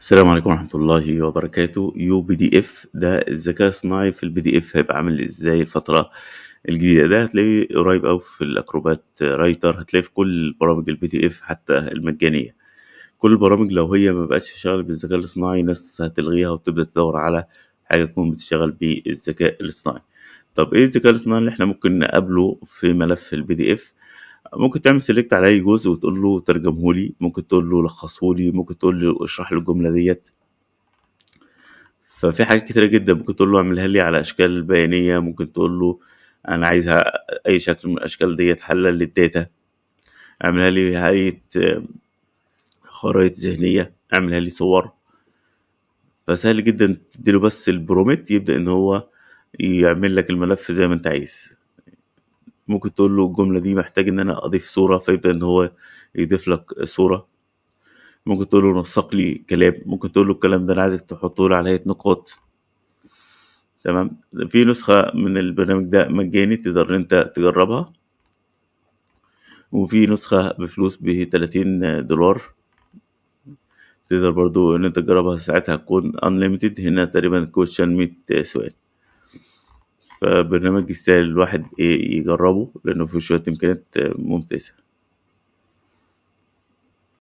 السلام عليكم ورحمة الله وبركاته يو بي دي اف ده الذكاء الصناعي في البي دي اف هيبقى عامل ازاي الفترة الجديدة ده هتلاقيه قريب اوي في الاكروبات رايتر هتلاقيه في كل برامج البي دي اف حتى المجانية كل البرامج لو هي ما بقتش شغالة بالذكاء الاصطناعي ناس هتلغيها وتبدأ تدور على حاجة تكون بتشتغل بالذكاء الاصطناعي طب ايه الذكاء الاصطناعي اللي احنا ممكن نقابله في ملف البي دي اف ممكن تعمل سيلكت على اي جزء وتقول له ترجمه لي ممكن تقول له لخصه لي ممكن تقول له اشرح لي الجمله ديت ففي حاجات كتيره جدا ممكن تقول له اعملها لي على اشكال بيانيه ممكن تقول له انا عايزها اي شكل من الاشكال ديت حلل للداتا اعملها لي هيئه خرائط ذهنيه اعملها لي صور فسهل جدا تديله بس البرومت يبدا ان هو يعمل لك الملف زي ما انت عايز ممكن تقول له الجمله دي محتاج ان انا اضيف صوره فيبدا ان هو يضيف لك صوره ممكن تقول له نسق لي كلام ممكن تقول له الكلام ده انا عايزك تحطه له على هيئه نقاط تمام في نسخه من البرنامج ده مجاني تقدر ان انت تجربها وفي نسخه بفلوس ب 30 دولار تقدر برضو ان انت تجربها ساعتها تكون unlimited هنا تقريبا كويشن 100 سؤال فبرنامج يستاهل الواحد إيه يجربه لانه في شويه امكانيات ممتازه